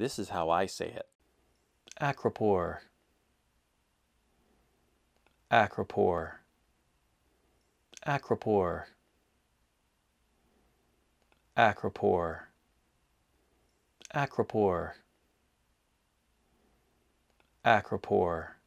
This is how I say it. Acropor. Acropor. Acropor. Acropor. Acropor. Acropor.